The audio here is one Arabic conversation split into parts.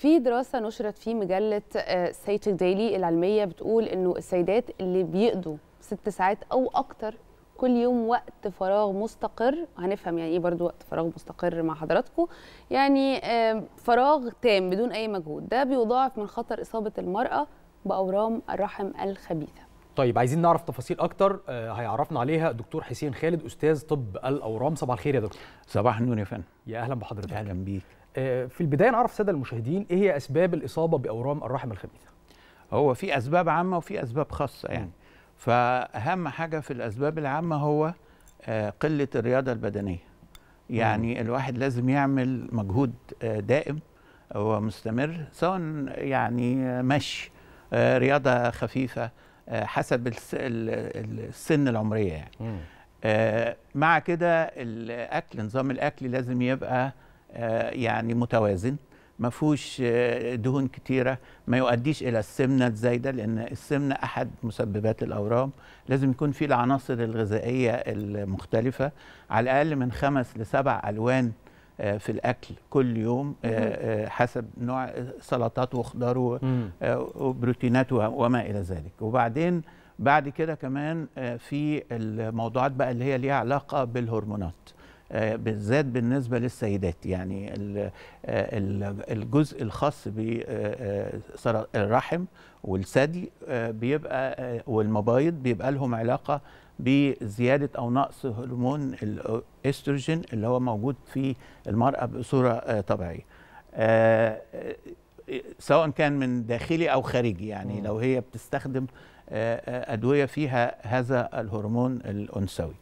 في دراسه نشرت في مجله آه، سيتك ديلي العلميه بتقول انه السيدات اللي بيقضوا ست ساعات او اكتر كل يوم وقت فراغ مستقر هنفهم يعني ايه برضو وقت فراغ مستقر مع حضراتكم يعني آه، فراغ تام بدون اي مجهود ده بيضاعف من خطر اصابه المراه باورام الرحم الخبيثه طيب عايزين نعرف تفاصيل اكتر آه، هيعرفنا عليها دكتور حسين خالد استاذ طب الاورام صباح الخير يا دكتور صباح النور يا فندم يا اهلا بحضرتك اهلا بيك آه، في البدايه نعرف الساده المشاهدين ايه هي اسباب الاصابه باورام الرحم الخبيثه هو في اسباب عامه وفي اسباب خاصه يعني فاهم حاجه في الاسباب العامه هو آه، قله الرياضه البدنيه يعني مم. الواحد لازم يعمل مجهود آه، دائم ومستمر سواء يعني مشي رياضه خفيفه حسب السن العمريه يعني مع كده الاكل نظام الاكل لازم يبقى آه، يعني متوازن ما فيهوش آه، دهون كتيرة ما يؤديش إلى السمنة الزايدة لأن السمنة أحد مسببات الأورام لازم يكون في العناصر الغذائية المختلفة على الأقل من خمس لسبع ألوان آه، في الاكل كل يوم حسب نوع سلطات وخضار وبروتينات وما الى ذلك وبعدين بعد كده كمان في الموضوعات بقى اللي هي ليها علاقه بالهرمونات آه، بالذات بالنسبه للسيدات يعني آه، الجزء الخاص بالرحم آه، والثدي بيبقى والمبايض بيبقى لهم علاقه بزياده او نقص هرمون الاستروجين اللي هو موجود في المراه بصوره طبيعيه سواء كان من داخلي او خارجي يعني لو هي بتستخدم ادويه فيها هذا الهرمون الانثوي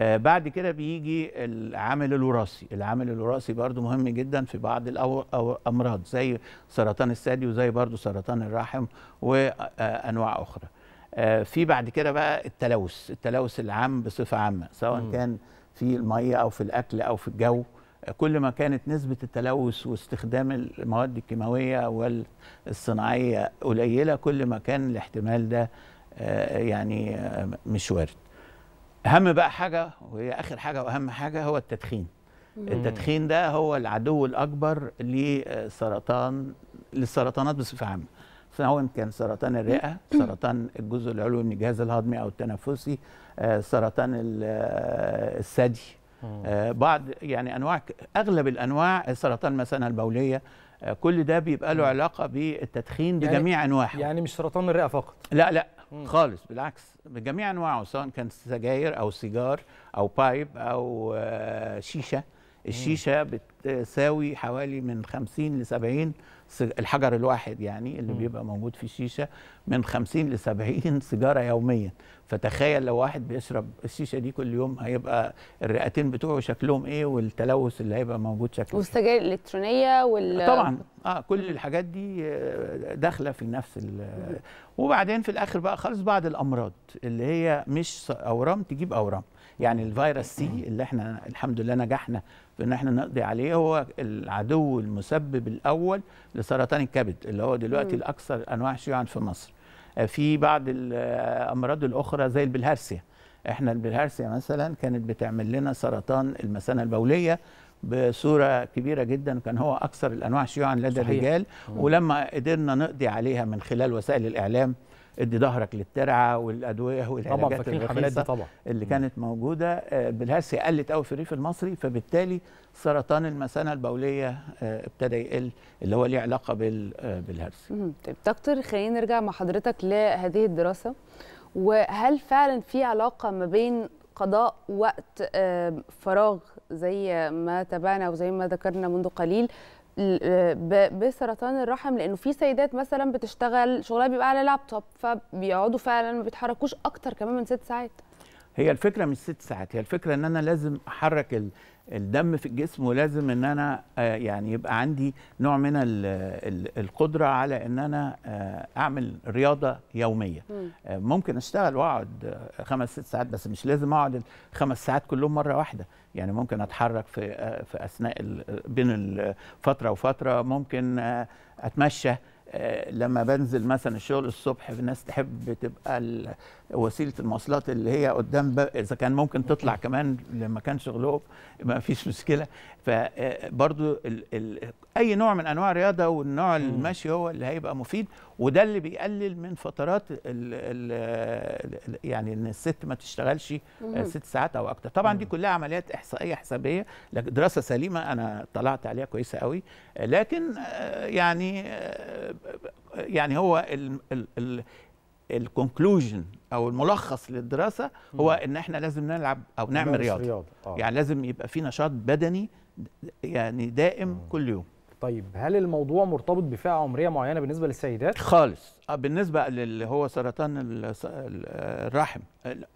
آه، بعد كده بيجي العامل الوراثي العامل الوراثي برضو مهم جدا في بعض الامراض زي سرطان الثدي وزي برضو سرطان الرحم وانواع اخرى آه، في بعد كده بقى التلوث التلوث العام بصفه عامه سواء م. كان في الميه او في الاكل او في الجو كل ما كانت نسبة التلوث واستخدام المواد الكيماوية والصناعية قليلة كل ما كان الاحتمال ده آه، يعني مش وارد اهم بقى حاجه وهي اخر حاجه واهم حاجه هو التدخين مم. التدخين ده هو العدو الاكبر لسرطان للسرطانات بصفه عامه سواء كان سرطان الرئه سرطان الجزء العلوي من الجهاز الهضمي او التنفسي آه، سرطان آه، الثدي آه، بعض يعني انواع اغلب الانواع سرطان مثلا البوليه كل ده بيبقى له علاقه بالتدخين يعني بجميع يعني انواعه يعني مش سرطان الرئه فقط لا لا مم. خالص بالعكس بجميع انواعه سواء كان سجاير او سيجار او بايب او آه، شيشه الشيشه بتساوي حوالي من 50 ل 70 الحجر الواحد يعني اللي م. بيبقى موجود في الشيشه من 50 ل 70 سيجاره يوميا فتخيل لو واحد بيشرب الشيشه دي كل يوم هيبقى الرئتين بتوعه شكلهم ايه والتلوث اللي هيبقى موجود شكله والسجاير الالكترونيه وال طبعا اه كل الحاجات دي آه، داخله في نفس ال وبعدين في الاخر بقى خالص بعض الامراض اللي هي مش اورام تجيب اورام يعني الفيروس سي اللي احنا الحمد لله نجحنا في ان احنا نقضي عليه هو العدو المسبب الاول لسرطان الكبد اللي هو دلوقتي الاكثر انواع شيوعا في مصر آه، في بعض الامراض الاخرى زي البلهارسيا احنا البلهارسيا مثلا كانت بتعمل لنا سرطان المثانه البوليه بصوره كبيره جدا كان هو اكثر الانواع شيوعا لدى الرجال ولما قدرنا نقضي عليها من خلال وسائل الاعلام ادي ظهرك للترعه والادويه والعلاجات طبعا الحملات دي طبعا اللي كانت موجوده آه، بالهس قلت قوي في الريف المصري فبالتالي سرطان المثانه البوليه آه، ابتدى يقل اللي هو ليه علاقه آه، بالهرس. طيب دكتور خلينا نرجع مع حضرتك لهذه الدراسه وهل فعلا في علاقه ما بين قضاء وقت فراغ زي ما تابعنا وزي ما ذكرنا منذ قليل بسرطان الرحم لانه في سيدات مثلا بتشتغل شغلها بيبقى على لابتوب فبيقعدوا فعلا ما بيتحركوش اكتر كمان من ست ساعات هي الفكره مش ست ساعات هي الفكره ان انا لازم احرك الدم في الجسم ولازم ان انا آه، يعني يبقى عندي نوع من القدره على ان انا آه، اعمل رياضه يوميه آه، ممكن اشتغل واقعد خمس ست ساعات بس مش لازم اقعد خمس ساعات كلهم مره واحده يعني ممكن اتحرك في في اثناء بين الفتره وفتره ممكن اتمشى آه، لما بنزل مثلا الشغل الصبح ناس تحب تبقى وسيله المواصلات اللي هي قدام اذا كان ممكن تطلع كمان لمكان شغلهم ما فيش مشكله فبرضو آه، ال ال اي نوع من انواع الرياضه والنوع المشي هو اللي هيبقى مفيد وده اللي بيقلل من فترات ال ال يعني ان الست ما تشتغلش آه، ست ساعات او اكتر طبعا دي كلها عمليات احصائيه حسابيه دراسه سليمه انا طلعت عليها كويسه قوي لكن آه، يعني يعني هو ال ال الكونكلوجن او الملخص للدراسه هو ان احنا لازم نلعب او نعمل رياضه, رياضة. آه. يعني لازم يبقى في نشاط بدني يعني دائم كل يوم طيب هل الموضوع مرتبط بفئه عمريه معينه بالنسبه للسيدات خالص آه، بالنسبه للي هو سرطان الرحم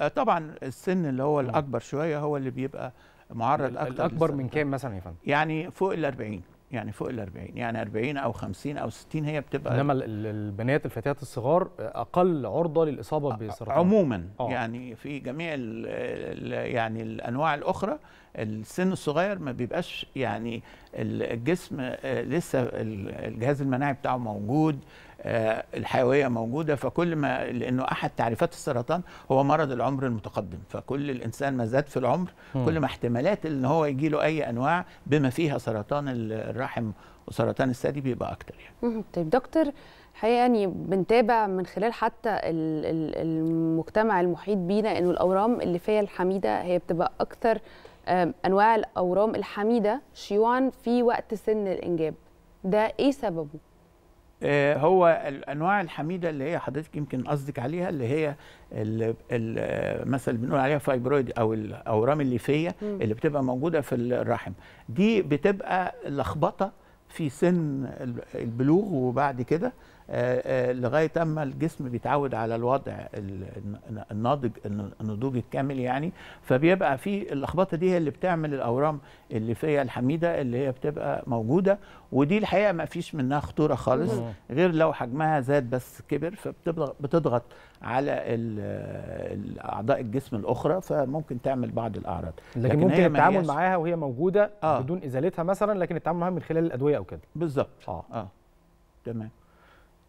آه، طبعا السن اللي هو الاكبر شويه هو اللي بيبقى معرض اكتر الاكبر للسرطان. من كام مثلا يا فندم يعني فوق ال 40 يعني فوق ال 40 يعني 40 او 50 او 60 هي بتبقى انما البنات الفتيات الصغار اقل عرضه للاصابه بسرطان عموما أوه. يعني في جميع الـ الـ يعني الانواع الاخرى السن الصغير ما بيبقاش يعني الجسم آه، لسه الجهاز المناعي بتاعه موجود آه، الحيويه موجوده فكل ما لانه احد تعريفات السرطان هو مرض العمر المتقدم فكل الانسان ما زاد في العمر كل ما احتمالات ان هو يجي له اي انواع بما فيها سرطان الرحم وسرطان الثدي بيبقى اكتر يعني طيب دكتور الحقيقه يعني بنتابع من خلال حتى المجتمع المحيط بينا انه الاورام اللي فيها الحميده هي بتبقى اكثر انواع الاورام الحميده شيوعا في وقت سن الانجاب ده ايه سببه آه، هو الانواع الحميده اللي هي حضرتك يمكن قصدك عليها اللي هي آه، مثلا بنقول عليها فايبرويد او الاورام الليفيه اللي بتبقى موجوده في الرحم دي بتبقى لخبطه في سن البلوغ وبعد كده آه، آه، لغايه اما الجسم بيتعود على الوضع الناضج النضوج الكامل يعني فبيبقى في اللخبطه دي هي اللي بتعمل الاورام اللي فيها الحميده اللي هي بتبقى موجوده ودي الحقيقه ما فيش منها خطوره خالص غير لو حجمها زاد بس كبر فبتضغط على اعضاء الجسم الاخرى فممكن تعمل بعض الاعراض لكن, لكن ممكن التعامل معاها وهي موجوده آه. بدون ازالتها مثلا لكن التعامل معاها من خلال الادويه او كده بالظبط اه اه تمام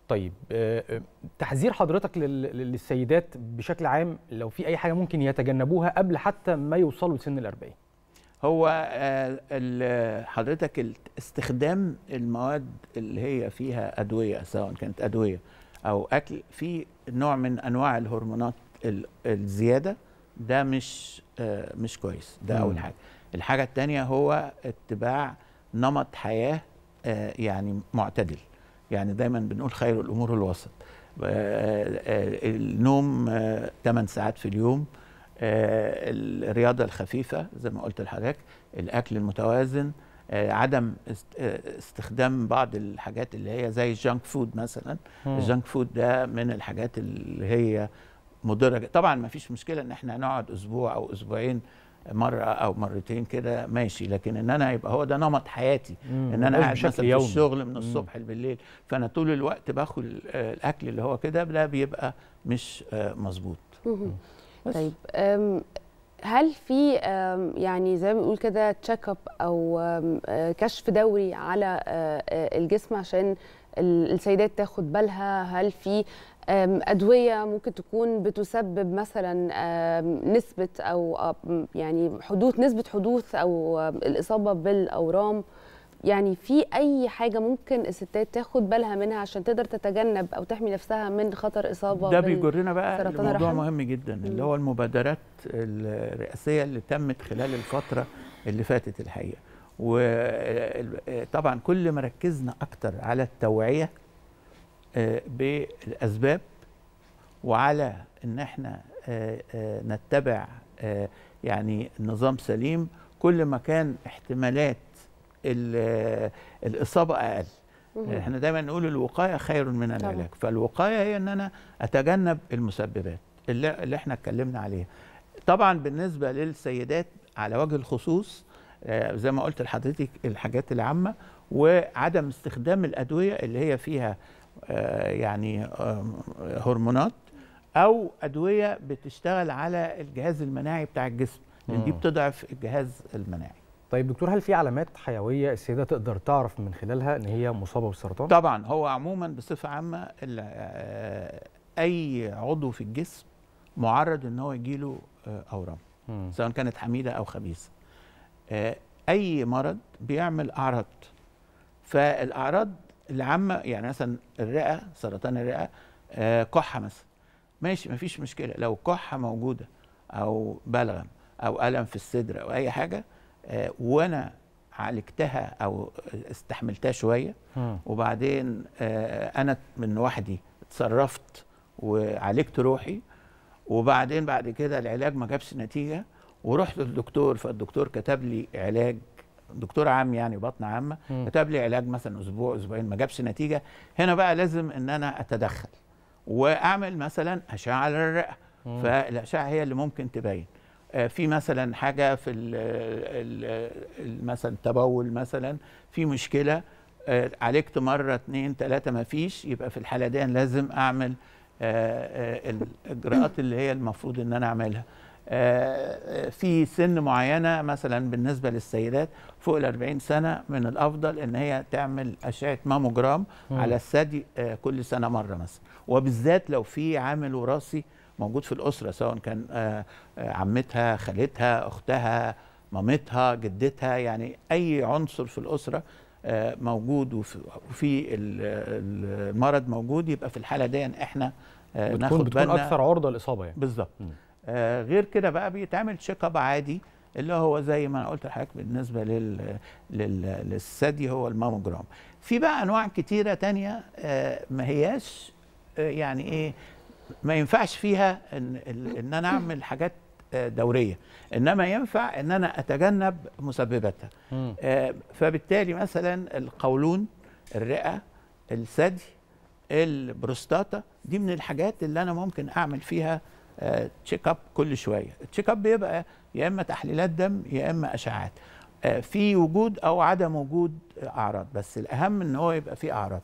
طيب آه، آه، تحذير حضرتك للسيدات بشكل عام لو في اي حاجه ممكن يتجنبوها قبل حتى ما يوصلوا لسن الأربعين هو آه، حضرتك استخدام المواد اللي هي فيها ادويه سواء كانت ادويه او اكل في نوع من انواع الهرمونات الزياده ده مش مش كويس ده اول حاجه الحاجه الثانيه هو اتباع نمط حياه يعني معتدل يعني دايما بنقول خير الامور الوسط آه، آه، آه، النوم 8 ساعات في اليوم الرياضه الخفيفه زي ما قلت لحضرتك الاكل المتوازن عدم استخدام بعض الحاجات اللي هي زي الجانك فود مثلا الجانك فود ده من الحاجات اللي هي مضره طبعا ما فيش مشكله ان احنا نقعد اسبوع او اسبوعين مره او مرتين كده ماشي لكن ان انا يبقى هو ده نمط حياتي ان انا قاعد مثلا في الشغل من الصبح بالليل فانا طول الوقت باخد الاكل اللي هو كده ده بيبقى مش آه، مظبوط طيب هل في يعني زي ما بنقول كده تشيك اب او آه، كشف دوري على آه، الجسم عشان السيدات تاخد بالها هل في ادويه ممكن تكون بتسبب مثلا نسبه او يعني حدوث نسبه حدوث او الاصابه بالاورام يعني في اي حاجه ممكن الستات تاخد بالها منها عشان تقدر تتجنب او تحمي نفسها من خطر اصابه ده بيجرنا بقى لموضوع مهم جدا اللي هو المبادرات الرئاسيه اللي تمت خلال الفتره اللي فاتت الحقيقه وطبعا آه، آه، كل ما ركزنا اكتر على التوعيه آه، بالاسباب وعلى ان احنا آه، آه، نتبع يعني نظام سليم كل ما كان احتمالات الاصابه اقل يعني احنا دايما نقول الوقايه خير من العلاج فالوقايه هي ان انا اتجنب المسببات اللي, احنا اتكلمنا عليها طبعا بالنسبه للسيدات على وجه الخصوص زي ما قلت لحضرتك الحاجات العامه وعدم استخدام الادويه اللي هي فيها آه، يعني آه، هرمونات او ادويه بتشتغل على الجهاز المناعي بتاع الجسم لان دي بتضعف الجهاز المناعي طيب دكتور هل في علامات حيويه السيده تقدر تعرف من خلالها ان هي مصابه بالسرطان طبعا هو عموما بصفه عامه آه، اي عضو في الجسم معرض ان هو يجيله اورام سواء كانت حميده او خبيثه اي مرض بيعمل اعراض فالاعراض العامه يعني مثلا الرئه سرطان الرئه آه، كحه مثلا ماشي مفيش مشكله لو كحه موجوده او بلغم او الم في الصدر او اي حاجه آه، وانا عالجتها او استحملتها شويه وبعدين آه، انا من وحدي اتصرفت وعالجت روحي وبعدين بعد كده العلاج ما جابش نتيجه ورحت للدكتور فالدكتور كتب لي علاج دكتور عام يعني بطن عامه كتب لي علاج مثلا اسبوع اسبوعين ما جابش نتيجه هنا بقى لازم ان انا اتدخل واعمل مثلا اشعه على الرئه فالاشعه هي اللي ممكن تبين آه، في مثلا حاجه في مثلا التبول مثلا في مشكله آه، عالجت مره اثنين ثلاثه ما فيش يبقى في الحاله دي لازم اعمل آه، الاجراءات اللي هي المفروض ان انا اعملها آه، آه، في سن معينه مثلا بالنسبه للسيدات فوق ال 40 سنه من الافضل ان هي تعمل اشعه ماموجرام على الثدي آه، كل سنه مره مثلا وبالذات لو في عامل وراثي موجود في الاسره سواء كان عمتها خالتها اختها مامتها جدتها يعني اي عنصر في الاسره موجود وفي المرض موجود يبقى في الحاله دي احنا بتكون ناخد بتكون بالنا اكثر عرضه للاصابه يعني بالظبط آه، غير كده بقى بيتعمل تشيك اب عادي اللي هو زي ما انا قلت لحضرتك بالنسبه لل... لل... للثدي هو الماموجرام في بقى انواع كتيره تانية آه، ما هياش آه، يعني ايه ما ينفعش فيها ان ان انا اعمل حاجات دوريه انما ينفع ان انا اتجنب مسبباتها فبالتالي مثلا القولون الرئه الثدي البروستاتا دي من الحاجات اللي انا ممكن اعمل فيها تشيك آه، اب كل شويه التشيك اب بيبقى يا اما تحليلات دم يا اما اشعاعات في وجود او عدم وجود اعراض بس الاهم ان هو يبقى في اعراض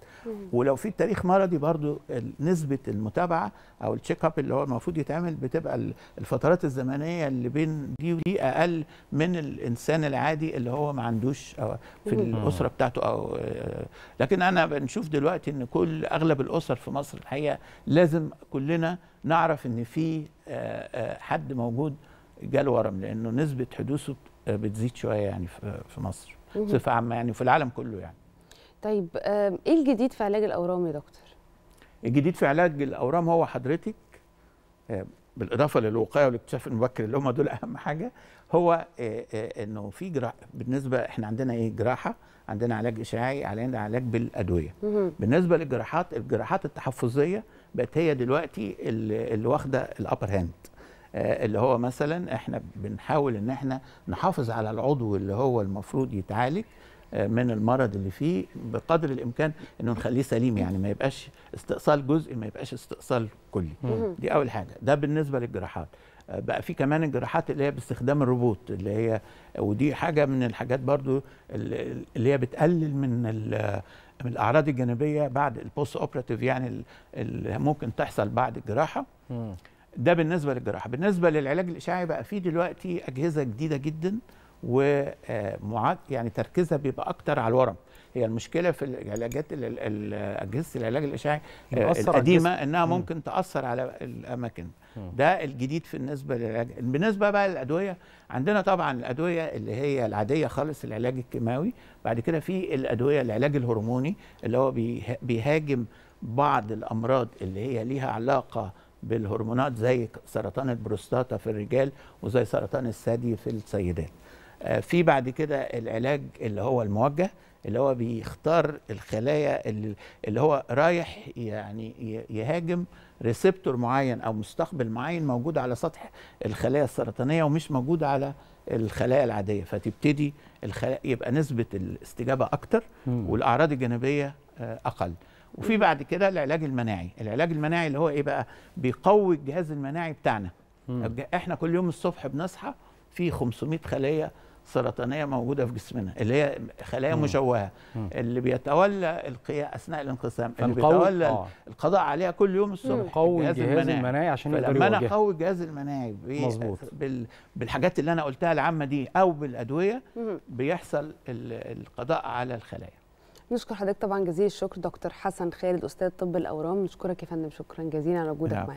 ولو في تاريخ مرضي برضو نسبه المتابعه او التشيك اب اللي هو المفروض يتعمل بتبقى الفترات الزمنيه اللي بين دي ودي اقل من الانسان العادي اللي هو ما عندوش في الاسره بتاعته او لكن انا بنشوف دلوقتي ان كل اغلب الاسر في مصر الحقيقه لازم كلنا نعرف ان في آه، آه، حد موجود جال ورم لانه نسبه حدوثه آه، بتزيد شويه يعني في آه، مصر بصفه عامه يعني وفي العالم كله يعني طيب ايه الجديد في علاج الاورام يا دكتور الجديد في علاج الاورام هو حضرتك آه، بالاضافه للوقايه والاكتشاف المبكر اللي هم دول اهم حاجه هو انه في جراحه بالنسبه احنا عندنا ايه جراحه عندنا علاج اشعاعي عندنا علاج بالادويه بالنسبه للجراحات الجراحات التحفظيه بقت هي دلوقتي اللي واخده الابر هاند آه، اللي هو مثلا احنا بنحاول ان احنا نحافظ على العضو اللي هو المفروض يتعالج آه، من المرض اللي فيه بقدر الامكان انه نخليه سليم يعني ما يبقاش استئصال جزء ما يبقاش استئصال كلي دي اول حاجه ده بالنسبه للجراحات آه، بقى في كمان الجراحات اللي هي باستخدام الروبوت اللي هي ودي حاجه من الحاجات برضو اللي هي بتقلل من من الاعراض الجانبيه بعد البوست اوبراتيف يعني اللي ممكن تحصل بعد الجراحه ده بالنسبه للجراحه بالنسبه للعلاج الاشعاعي بقى فيه دلوقتي اجهزه جديده جدا و آه، يعني تركيزها بيبقى اكتر على الورم هي المشكله في العلاجات اجهزه العلاج الاشعاعي آه، القديمه انها ممكن م. تاثر على الاماكن م. ده الجديد في النسبه للعلاج بالنسبه بقى للادويه عندنا طبعا الادويه اللي هي العاديه خالص العلاج الكيماوي بعد كده في الادويه العلاج الهرموني اللي هو بيهاجم بعض الامراض اللي هي ليها علاقه بالهرمونات زي سرطان البروستاتا في الرجال وزي سرطان الثدي في السيدات آه، في بعد كده العلاج اللي هو الموجه اللي هو بيختار الخلايا اللي هو رايح يعني يهاجم ريسبتور معين او مستقبل معين موجود على سطح الخلايا السرطانيه ومش موجود على الخلايا العاديه فتبتدي الخلايا يبقى نسبه الاستجابه اكتر والاعراض الجانبيه آه، اقل وفي بعد كده العلاج المناعي العلاج المناعي اللي هو ايه بقى بيقوي الجهاز المناعي بتاعنا مم. احنا كل يوم الصبح بنصحى في 500 خليه سرطانيه موجوده في جسمنا اللي هي خلايا مشوهه اللي بيتولى القياء اثناء الانقسام اللي بيتولى آه. القضاء عليها كل يوم الصبح قوي الجهاز المناعي, المناعي عشان يقدر لما انا اقوي الجهاز المناعي بال... بالحاجات اللي انا قلتها العامه دي او بالادويه بيحصل القضاء على الخلايا نشكر حضرتك طبعا جزيل الشكر دكتور حسن خالد استاذ طب الاورام نشكرك يا فندم شكرا جزيلا على وجودك نعم. معانا